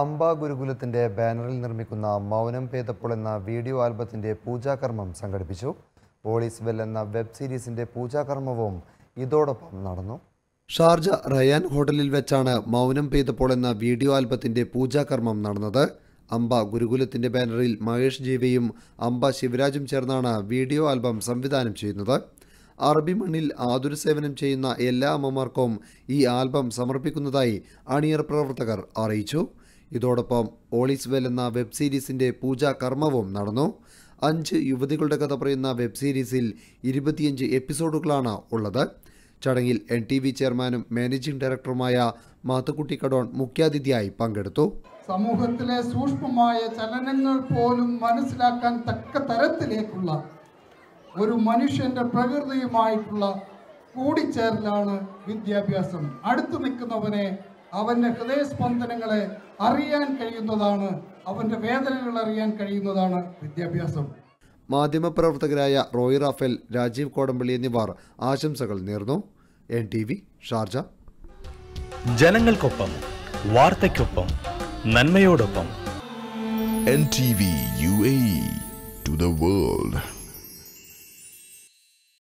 അംബ ഗുരുകുലത്തിൻ്റെ ബാനറിൽ നിർമ്മിക്കുന്ന മൗനം പേതപ്പോൾ എന്ന വീഡിയോ ആൽബത്തിൻ്റെ പൂജാകർമ്മം സംഘടിപ്പിച്ചു ഓളീസ് വെൽ എന്ന വെബ് സീരീസിൻ്റെ പൂജാകർമ്മവും ഇതോടൊപ്പം നടന്നു ഷാർജ റയാൻ ഹോട്ടലിൽ വെച്ചാണ് മൗനം പെയ്തപ്പോൾ എന്ന വീഡിയോ ആൽബത്തിൻ്റെ പൂജാകർമ്മം നടന്നത് അംബ ഗുരുകുലത്തിൻ്റെ ബാനറിൽ മഹേഷ് ജീവയും അംബ ശിവരാജും ചേർന്നാണ് വീഡിയോ ആൽബം സംവിധാനം ചെയ്യുന്നത് അറബി മണ്ണിൽ ആതുര സേവനം ചെയ്യുന്ന എല്ലാ അമ്മമാർക്കും ഈ ആൽബം സമർപ്പിക്കുന്നതായി അണിയർ പ്രവർത്തകർ അറിയിച്ചു ഇതോടൊപ്പം ഓളീസ് വെൽ എന്ന വെബ് സീരീസിൻ്റെ പൂജാ കർമ്മവും നടന്നു അഞ്ച് യുവതികളുടെ കഥ പറയുന്ന വെബ് സീരീസിൽ ഇരുപത്തിയഞ്ച് എപ്പിസോഡുകളാണ് ഉള്ളത് ചടങ്ങിൽ എൻ ടി വി ചെയർമാനും മാനേജിംഗ് ഡയറക്ടറുമായ മാത്തുക്കുട്ടി കടോൺ മുഖ്യാതിഥിയായി പങ്കെടുത്തു സമൂഹത്തിലെ സൂക്ഷ്മമായ ചലനങ്ങൾ പോലും മനസ്സിലാക്കാൻ തക്ക തരത്തിലേക്കുള്ള ഒരു മനുഷ്യന്റെ പ്രകൃതിയുമായിട്ടുള്ള കൂടിച്ചേരലാണ് വിദ്യാഭ്യാസം അടുത്തു നിൽക്കുന്നവനെ അവൻ്റെ ഹൃദയസ്പന്ദനങ്ങളെ അറിയാൻ കഴിയുന്നതാണ് അവൻ്റെ വേദനകൾ അറിയാൻ കഴിയുന്നതാണ് വിദ്യാഭ്യാസം മാധ്യമപ്രവർത്തകരായ റോയ് റാഫേൽ രാജീവ് കോടമ്പള്ളി എന്നിവർ ആശംസകൾ നേർന്നു എൻ ടി വി ഷാർജ ജനങ്ങൾക്കൊപ്പം വാർത്തയ്ക്കൊപ്പം നന്മയോടൊപ്പം N T V U A to the world